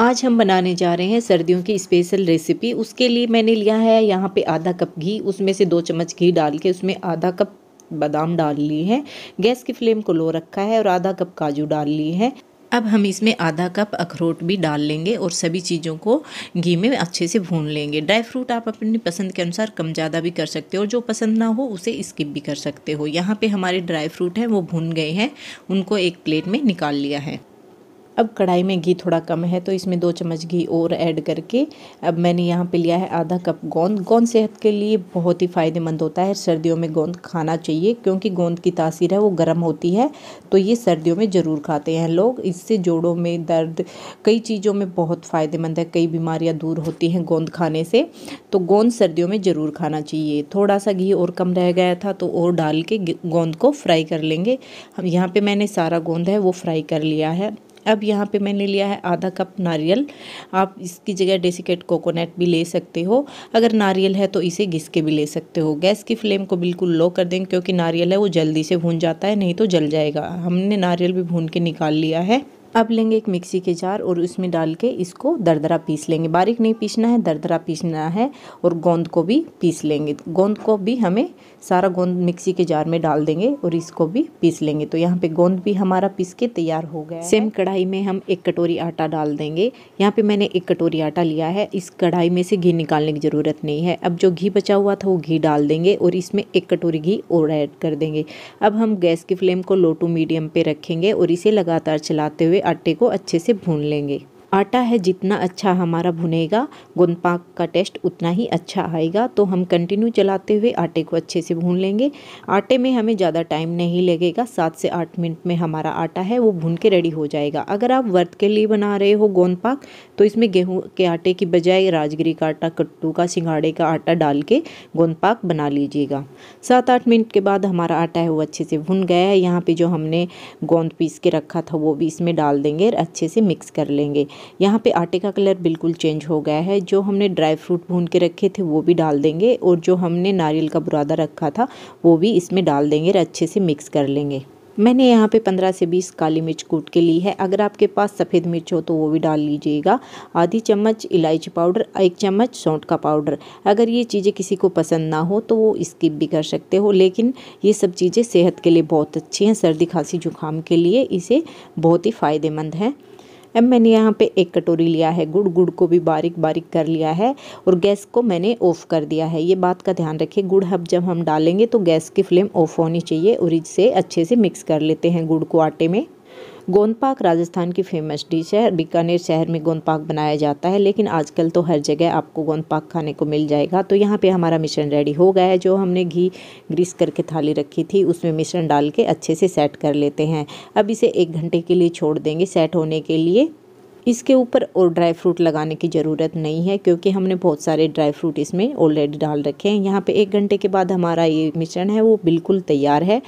आज हम बनाने जा रहे हैं सर्दियों की स्पेशल रेसिपी उसके लिए मैंने लिया है यहाँ पे आधा कप घी उसमें से दो चम्मच घी डाल के उसमें आधा कप बादाम डाल लिए हैं गैस की फ्लेम को लो रखा है और आधा कप काजू डाल लिए हैं अब हम इसमें आधा कप अखरोट भी डाल लेंगे और सभी चीज़ों को घी में अच्छे से भून लेंगे ड्राई फ्रूट आप अपनी पसंद के अनुसार कम ज़्यादा भी कर सकते हो और जो पसंद ना हो उसे स्किप भी कर सकते हो यहाँ पे हमारे ड्राई फ्रूट हैं वो भून गए हैं उनको एक प्लेट में निकाल लिया है अब कढ़ाई में घी थोड़ा कम है तो इसमें दो चम्मच घी और ऐड करके अब मैंने यहाँ पे लिया है आधा कप गोंद गोंद सेहत के लिए बहुत ही फ़ायदेमंद होता है सर्दियों में गोंद खाना चाहिए क्योंकि गोंद की तासीर है वो गर्म होती है तो ये सर्दियों में ज़रूर खाते हैं लोग इससे जोड़ों में दर्द कई चीज़ों में बहुत फ़ायदेमंद है कई बीमारियाँ दूर होती हैं गोंद खाने से तो गोंद सर्दियों में ज़रूर खाना चाहिए थोड़ा सा घी और कम रह गया था तो और डाल के गोंद को फ्राई कर लेंगे हम यहाँ पर मैंने सारा गोंद है वो फ्राई कर लिया है अब यहाँ पे मैंने लिया है आधा कप नारियल आप इसकी जगह डेसिकेट कोकोनट भी ले सकते हो अगर नारियल है तो इसे घिस के भी ले सकते हो गैस की फ्लेम को बिल्कुल लो कर देंगे क्योंकि नारियल है वो जल्दी से भून जाता है नहीं तो जल जाएगा हमने नारियल भी भून के निकाल लिया है अब लेंगे एक मिक्सी के जार और उसमें डाल के इसको दरदरा पीस लेंगे बारीक नहीं पीसना है दरदरा पीसना है और गोंद को भी पीस लेंगे गोंद को भी हमें सारा गोंद मिक्सी के जार में डाल देंगे और इसको भी पीस लेंगे तो यहाँ पे गोंद भी हमारा पीस के तैयार हो गया सेम कढ़ाई में हम एक कटोरी आटा डाल देंगे यहाँ पे मैंने एक कटोरी आटा लिया है इस कढ़ाई में से घी निकालने की ज़रूरत नहीं है अब जो घी बचा हुआ था वो घी डाल देंगे और इसमें एक कटोरी घी और ऐड कर देंगे अब हम गैस की फ्लेम को लो टू मीडियम पे रखेंगे और इसे लगातार चलाते हुए आटे को अच्छे से भून लेंगे आटा है जितना अच्छा हमारा भुनेगा गोंद पाक का टेस्ट उतना ही अच्छा आएगा तो हम कंटिन्यू चलाते हुए आटे को अच्छे से भून लेंगे आटे में हमें ज़्यादा टाइम नहीं लगेगा सात से आठ मिनट में हमारा आटा है वो भून के रेडी हो जाएगा अगर आप व्रत के लिए बना रहे हो गोंद पाक तो इसमें गेहूँ के आटे की बजाय राजगिरी का आटा कट्टू का सिंगाड़े का आटा डाल के गोंद पाक बना लीजिएगा सात आठ मिनट के बाद हमारा आटा है वो अच्छे से भुन गया है यहाँ पर जो हमने गोंद पीस के रखा था वो भी इसमें डाल देंगे और अच्छे से मिक्स कर लेंगे यहाँ पे आटे का कलर बिल्कुल चेंज हो गया है जो हमने ड्राई फ्रूट भून के रखे थे वो भी डाल देंगे और जो हमने नारियल का बुरादा रखा था वो भी इसमें डाल देंगे और अच्छे से मिक्स कर लेंगे मैंने यहाँ पे 15 से 20 काली मिर्च कूट के ली है अगर आपके पास सफ़ेद मिर्च हो तो वो भी डाल लीजिएगा आधी चम्मच इलायची पाउडर एक चम्मच सौंठ का पाउडर अगर ये चीज़ें किसी को पसंद ना हो तो वो स्किप भी कर सकते हो लेकिन ये सब चीज़ें सेहत के लिए बहुत अच्छी हैं सर्दी खांसी जुकाम के लिए इसे बहुत ही फ़ायदेमंद है अब मैंने यहाँ पे एक कटोरी लिया है गुड़ गुड़ को भी बारीक बारीक कर लिया है और गैस को मैंने ऑफ़ कर दिया है ये बात का ध्यान रखिए गुड़ हम जब हम डालेंगे तो गैस की फ्लेम ऑफ होनी चाहिए और इससे अच्छे से मिक्स कर लेते हैं गुड़ को आटे में गोंद पाक राजस्थान की फेमस डिश है बीकानेर शहर में गोंद पाक बनाया जाता है लेकिन आजकल तो हर जगह आपको गोंद पाक खाने को मिल जाएगा तो यहाँ पे हमारा मिश्रण रेडी हो गया है जो हमने घी ग्रीस करके थाली रखी थी उसमें मिश्रण डाल के अच्छे से सेट कर लेते हैं अब इसे एक घंटे के लिए छोड़ देंगे सेट होने के लिए इसके ऊपर और ड्राई फ्रूट लगाने की ज़रूरत नहीं है क्योंकि हमने बहुत सारे ड्राई फ्रूट इसमें ऑलरेडी डाल रखे हैं यहाँ पे एक घंटे के बाद हमारा ये मिश्रण है वो बिल्कुल तैयार है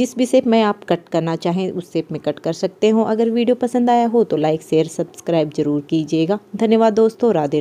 जिस भी सेप में आप कट करना चाहें उस सेप में कट कर सकते हो अगर वीडियो पसंद आया हो तो लाइक शेयर सब्सक्राइब ज़रूर कीजिएगा धन्यवाद दोस्तों राधे